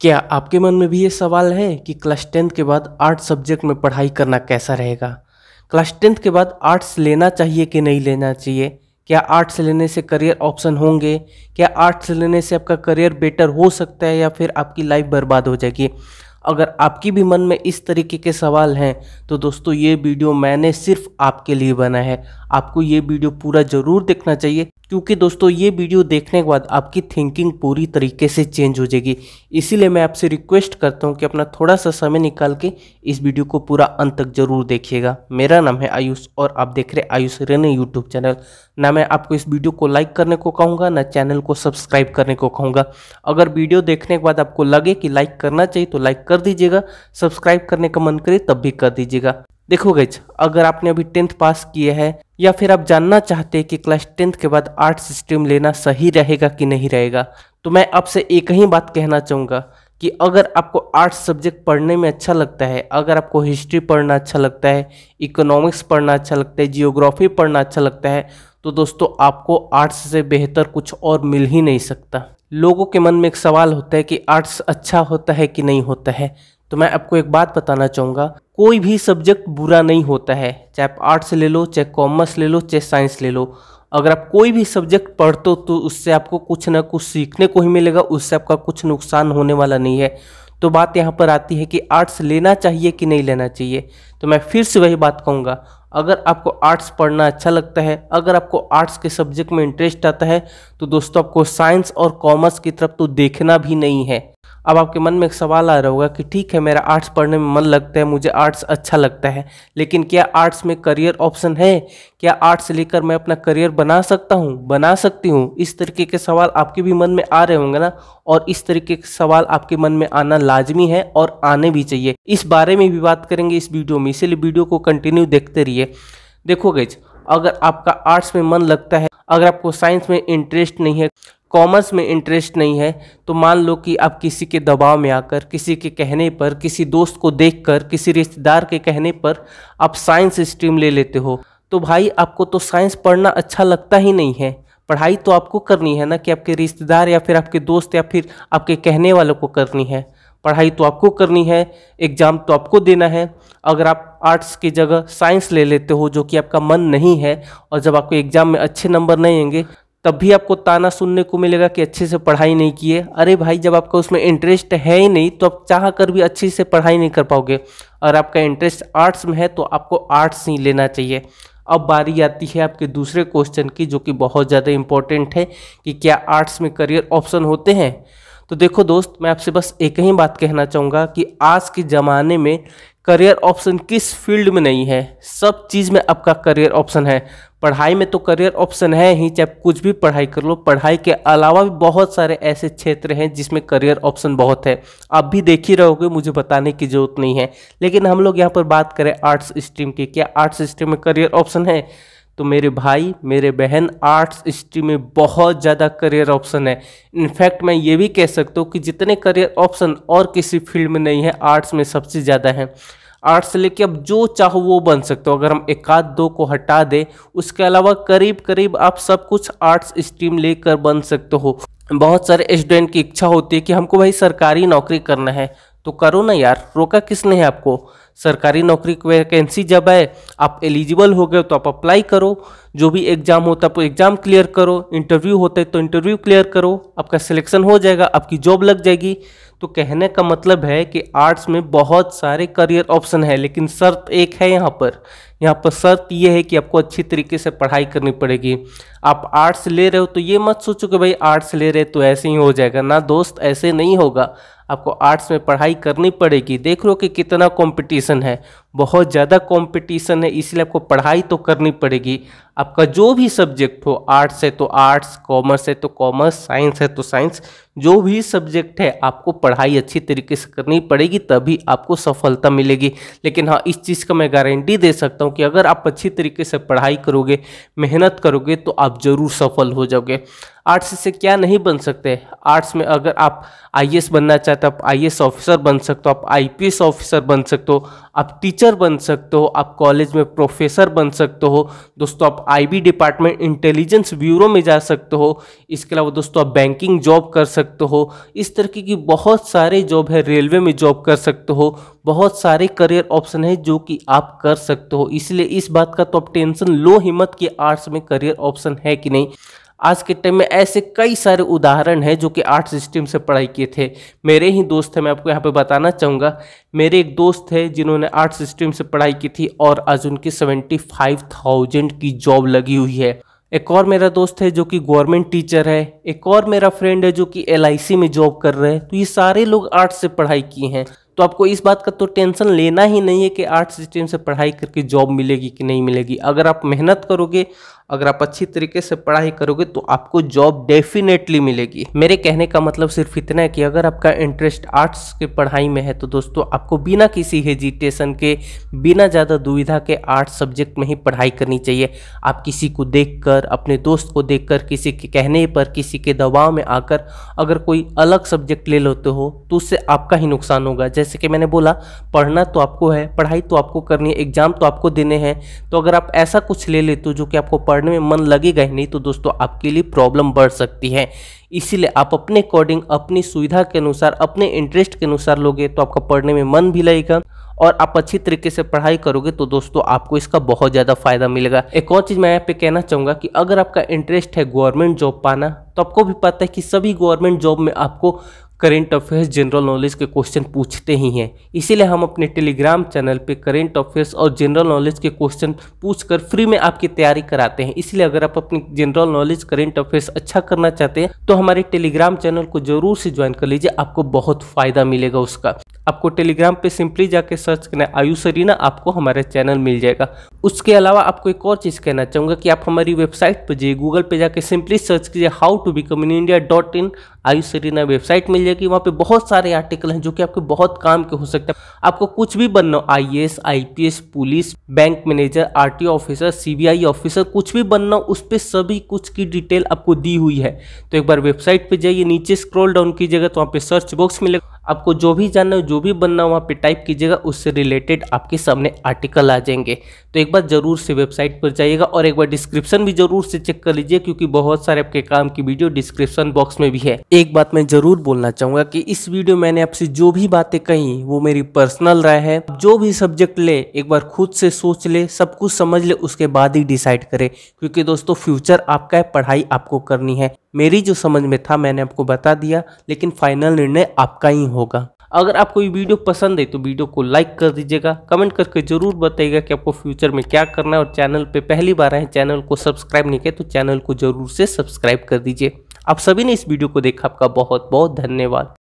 क्या आपके मन में भी ये सवाल है कि क्लास टेंथ के बाद आर्ट सब्जेक्ट में पढ़ाई करना कैसा रहेगा क्लास टेंथ के बाद आर्ट्स लेना चाहिए कि नहीं लेना चाहिए क्या आर्ट्स लेने से करियर ऑप्शन होंगे क्या आर्ट्स लेने से आपका करियर बेटर हो सकता है या फिर आपकी लाइफ बर्बाद हो जाएगी अगर आपकी भी मन में इस तरीके के सवाल हैं तो दोस्तों ये वीडियो मैंने सिर्फ आपके लिए बना है आपको ये वीडियो पूरा ज़रूर देखना चाहिए क्योंकि दोस्तों ये वीडियो देखने के बाद आपकी थिंकिंग पूरी तरीके से चेंज हो जाएगी इसीलिए मैं आपसे रिक्वेस्ट करता हूँ कि अपना थोड़ा सा समय निकाल के इस वीडियो को पूरा अंत तक जरूर देखिएगा मेरा नाम है आयुष और आप देख रहे आयुष रेने यूट्यूब चैनल ना मैं आपको इस वीडियो को लाइक करने को कहूँगा ना चैनल को सब्सक्राइब करने को कहूँगा अगर वीडियो देखने के बाद आपको लगे कि लाइक करना चाहिए तो लाइक कर कर दीजिएगा सब्सक्राइब करने का मन करे तब भी कर दीजिएगा देखो गज अगर आपने अभी टेंथ पास किया है या फिर आप जानना चाहते हैं कि क्लास टेंथ के बाद आर्ट स्ट्रीम लेना सही रहेगा कि नहीं रहेगा तो मैं आपसे एक ही बात कहना चाहूँगा कि अगर आपको आर्ट्स सब्जेक्ट पढ़ने में अच्छा लगता है अगर आपको हिस्ट्री पढ़ना अच्छा लगता है इकोनॉमिक्स पढ़ना अच्छा लगता है जियोग्राफी पढ़ना अच्छा लगता है तो दोस्तों आपको आर्ट्स से बेहतर कुछ और मिल ही नहीं सकता लोगों के मन में एक सवाल होता है कि आर्ट्स अच्छा होता है कि नहीं होता है तो मैं आपको एक बात बताना चाहूँगा कोई भी सब्जेक्ट बुरा नहीं होता है चाहे आप आर्ट्स ले लो चाहे कॉमर्स ले लो चाहे साइंस ले लो अगर आप कोई भी सब्जेक्ट पढ़ते हो तो उससे आपको कुछ ना कुछ सीखने को ही मिलेगा उससे आपका कुछ नुकसान होने वाला नहीं है तो बात यहाँ पर आती है कि आर्ट्स लेना चाहिए कि नहीं लेना चाहिए तो मैं फिर से वही बात कहूँगा अगर आपको आर्ट्स पढ़ना अच्छा लगता है अगर आपको आर्ट्स के सब्जेक्ट में इंटरेस्ट आता है तो दोस्तों आपको साइंस और कॉमर्स की तरफ तो देखना भी नहीं है अब आपके मन में एक सवाल आ रहा होगा कि ठीक है मेरा आर्ट्स पढ़ने में मन लगता है मुझे आर्ट्स अच्छा लगता है लेकिन क्या आर्ट्स में करियर ऑप्शन है क्या आर्ट्स लेकर मैं अपना करियर बना सकता हूँ बना सकती हूँ इस तरीके के सवाल आपके भी मन में आ रहे होंगे ना और इस तरीके के सवाल आपके मन में आना लाजमी है और आने भी चाहिए इस बारे में भी बात करेंगे इस वीडियो में इसीलिए वीडियो को कंटिन्यू देखते रहिए देखो गज अगर आपका आर्ट्स में मन लगता है अगर आपको साइंस में इंटरेस्ट नहीं है कॉमर्स में इंटरेस्ट नहीं है तो मान लो कि आप किसी के दबाव में आकर किसी के कहने पर किसी दोस्त को देखकर किसी रिश्तेदार के कहने पर आप साइंस स्ट्रीम ले लेते हो तो भाई आपको तो साइंस पढ़ना अच्छा लगता ही नहीं है पढ़ाई तो आपको करनी है ना कि आपके रिश्तेदार या फिर आपके दोस्त या फिर आपके कहने वालों को करनी है पढ़ाई तो आपको करनी है एग्ज़ाम तो आपको देना है अगर आप आर्ट्स की जगह साइंस ले लेते हो जो कि आपका मन नहीं है और जब आपको एग्ज़ाम में अच्छे नंबर नहीं आएंगे तब भी आपको ताना सुनने को मिलेगा कि अच्छे से पढ़ाई नहीं किए अरे भाई जब आपका उसमें इंटरेस्ट है ही नहीं तो आप चाह कर भी अच्छे से पढ़ाई नहीं कर पाओगे और आपका इंटरेस्ट आर्ट्स में है तो आपको आर्ट्स ही लेना चाहिए अब बारी आती है आपके दूसरे क्वेश्चन की जो कि बहुत ज़्यादा इंपॉर्टेंट है कि क्या आर्ट्स में करियर ऑप्शन होते हैं तो देखो दोस्त मैं आपसे बस एक ही बात कहना चाहूँगा कि आज के ज़माने में करियर ऑप्शन किस फील्ड में नहीं है सब चीज़ में आपका करियर ऑप्शन है पढ़ाई में तो करियर ऑप्शन है ही चाहे कुछ भी पढ़ाई कर लो पढ़ाई के अलावा भी बहुत सारे ऐसे क्षेत्र हैं जिसमें करियर ऑप्शन बहुत है आप भी देख ही रहोगे मुझे बताने की ज़रूरत नहीं है लेकिन हम लोग यहाँ पर बात करें आर्ट्स स्ट्रीम की क्या आर्ट्स स्ट्रीम में करियर ऑप्शन है तो मेरे भाई मेरे बहन आर्ट्स हिस्ट्री में बहुत ज़्यादा करियर ऑप्शन है इनफैक्ट मैं ये भी कह सकता हूँ कि जितने करियर ऑप्शन और किसी फील्ड में नहीं है आर्ट्स में सबसे ज़्यादा है आर्ट्स से लेके अब जो चाहो वो बन सकते हो अगर हम एक आध दो को हटा दें उसके अलावा करीब करीब आप सब कुछ आर्ट्स स्ट्रीम लेकर बन सकते हो बहुत सारे स्टूडेंट की इच्छा होती है कि हमको भाई सरकारी नौकरी करना है तो करो ना यार रोका किसने है आपको सरकारी नौकरी की वैकेंसी जब आए आप एलिजिबल हो गए तो आप अप्लाई करो जो भी एग्ज़ाम होता है तो एग्ज़ाम क्लियर करो इंटरव्यू होता है तो इंटरव्यू क्लियर करो आपका सिलेक्शन हो जाएगा आपकी जॉब लग जाएगी तो कहने का मतलब है कि आर्ट्स में बहुत सारे करियर ऑप्शन है लेकिन शर्त एक है यहाँ पर यहाँ पर शर्त ये है कि आपको अच्छी तरीके से पढ़ाई करनी पड़ेगी आप आर्ट्स ले रहे हो तो ये मत सोचो कि भाई आर्ट्स ले रहे तो ऐसे ही हो जाएगा ना दोस्त ऐसे नहीं होगा आपको आर्ट्स में पढ़ाई करनी पड़ेगी देख लो कि कितना कंपटीशन है बहुत ज़्यादा कंपटीशन है इसलिए आपको पढ़ाई तो करनी पड़ेगी आपका जो भी सब्जेक्ट हो आर्ट्स है तो आर्ट्स कॉमर्स है तो कॉमर्स साइंस है तो साइंस जो भी सब्जेक्ट है आपको पढ़ाई अच्छी तरीके से करनी पड़ेगी तभी आपको सफलता मिलेगी लेकिन हाँ इस चीज़ का मैं गारंटी दे सकता हूँ हूँ कि अगर आप अच्छी तरीके से पढ़ाई करोगे मेहनत करोगे तो आप ज़रूर सफल हो जाओगे आर्ट्स से क्या नहीं बन सकते आर्ट्स में अगर आप आई बनना चाहते हो आप आई ऑफिसर बन सकते हो आप आई ऑफिसर बन सकते हो आप टीचर बन सकते हो आप कॉलेज में प्रोफेसर बन सकते हो दोस्तों आप आईबी डिपार्टमेंट इंटेलिजेंस ब्यूरो में जा सकते हो इसके अलावा दोस्तों आप बैंकिंग जॉब कर सकते हो इस तरीके की बहुत सारे जॉब है रेलवे में जॉब कर सकते हो बहुत सारे करियर ऑप्शन है जो कि आप कर सकते हो इसलिए इस बात का तो आप टेंशन लो हिम्मत कि आर्ट्स में करियर ऑप्शन है कि नहीं आज के टाइम में ऐसे कई सारे उदाहरण हैं जो कि आर्ट सिस्टम से पढ़ाई किए थे मेरे ही दोस्त हैं मैं आपको यहाँ पे बताना चाहूँगा मेरे एक दोस्त है जिन्होंने आर्ट सिस्टम से पढ़ाई की थी और आज उनकी सेवेंटी फाइव थाउजेंड की जॉब लगी हुई है एक और मेरा दोस्त है जो कि गवर्नमेंट टीचर है एक और मेरा फ्रेंड है जो कि एल में जॉब कर रहे हैं तो ये सारे लोग आर्ट से पढ़ाई किए हैं तो आपको इस बात का तो टेंशन लेना ही नहीं है कि आर्ट्स स्ट्रीम से पढ़ाई करके जॉब मिलेगी कि नहीं मिलेगी अगर आप मेहनत करोगे अगर आप अच्छी तरीके से पढ़ाई करोगे तो आपको जॉब डेफिनेटली मिलेगी मेरे कहने का मतलब सिर्फ इतना है कि अगर आपका इंटरेस्ट आर्ट्स के पढ़ाई में है तो दोस्तों आपको बिना किसी हेजिटेशन के बिना ज़्यादा दुविधा के आर्ट्स सब्जेक्ट में ही पढ़ाई करनी चाहिए आप किसी को कर अपने दोस्त को कर किसी के कहने पर किसी के दबाव में आकर अगर कोई अलग सब्जेक्ट ले लेते हो तो उससे आपका ही नुकसान होगा जैसे जैसे कि मैंने बोला पढ़ना तो आपको है पढ़ाई तो आपको करनी है एग्जाम तो आपको देने हैं तो अगर आप ऐसा कुछ ले लेते हो जो कि आपको पढ़ने में मन लगेगा ही नहीं तो दोस्तों आपके लिए प्रॉब्लम बढ़ सकती है इसीलिए आप अपने अकॉर्डिंग अपनी सुविधा के अनुसार अपने इंटरेस्ट के अनुसार लोगे तो आपका पढ़ने में मन भी लगेगा और आप अच्छी तरीके से पढ़ाई करोगे तो दोस्तों आपको इसका बहुत ज़्यादा फायदा मिलेगा एक और चीज़ मैं यहाँ पे कहना चाहूँगा कि अगर आपका इंटरेस्ट है गवर्नमेंट जॉब पाना तो आपको भी पता है कि सभी गवर्नमेंट जॉब में आपको करेंट अफेयर्स जनरल नॉलेज के क्वेश्चन पूछते ही हैं इसीलिए हम अपने टेलीग्राम चैनल पे करेंट अफेयर्स और जनरल नॉलेज के क्वेश्चन पूछकर फ्री में आपकी तैयारी कराते हैं इसलिए अगर आप अपनी जनरल नॉलेज करेंट अफेयर्स अच्छा करना चाहते हैं तो हमारे टेलीग्राम चैनल को जरूर से ज्वाइन कर लीजिए आपको बहुत फायदा मिलेगा उसका आपको टेलीग्राम पे सिंपली जाके सर्च करना आयु सरीना आपको हमारे चैनल मिल जाएगा उसके अलावा आपको एक और चीज़ कहना चाहूँगा कि आप हमारी वेबसाइट पर जाइए गूगल पे जाके सिंपली सर्च कीजिए how to become in India dot in आयुष सरीना वेबसाइट मिल जाएगी वहाँ पे बहुत सारे आर्टिकल हैं जो कि आपके बहुत काम के हो सकते हैं आपको कुछ भी बनना हो I P S police bank manager R T officer C officer कुछ भी बनना हो उस पर सभी कुछ की डिटेल आपको दी हुई है तो एक बार वेबसाइट पर जाइए नीचे स्क्रॉल डाउन कीजिएगा तो वहाँ पे सर्च बॉक्स मिलेगा आपको जो भी जानना हो जो भी बनना हो वहाँ पे टाइप कीजिएगा उससे रिलेटेड आपके सामने आर्टिकल आ जाएंगे तो एक बार ज़रूर से वेबसाइट पर जाइएगा और एक बार डिस्क्रिप्शन भी जरूर से चेक कर लीजिए क्योंकि बहुत सारे आपके काम की वीडियो डिस्क्रिप्शन बॉक्स में भी है एक बात मैं ज़रूर बोलना चाहूंगा कि इस वीडियो मैंने आपसे जो भी बातें कही वो मेरी पर्सनल राय है जो भी सब्जेक्ट ले एक बार खुद से सोच ले सब कुछ समझ ले उसके बाद ही डिसाइड करे क्योंकि दोस्तों फ्यूचर आपका है पढ़ाई आपको करनी है मेरी जो समझ में था मैंने आपको बता दिया लेकिन फाइनल निर्णय आपका ही होगा अगर आपको ये वीडियो पसंद है तो वीडियो को लाइक कर दीजिएगा कमेंट करके जरूर बताइएगा कि आपको फ्यूचर में क्या करना है और चैनल पे पहली बार आए चैनल को सब्सक्राइब नहीं किया तो चैनल को जरूर से सब्सक्राइब कर दीजिए आप सभी ने इस वीडियो को देखा आपका बहुत बहुत धन्यवाद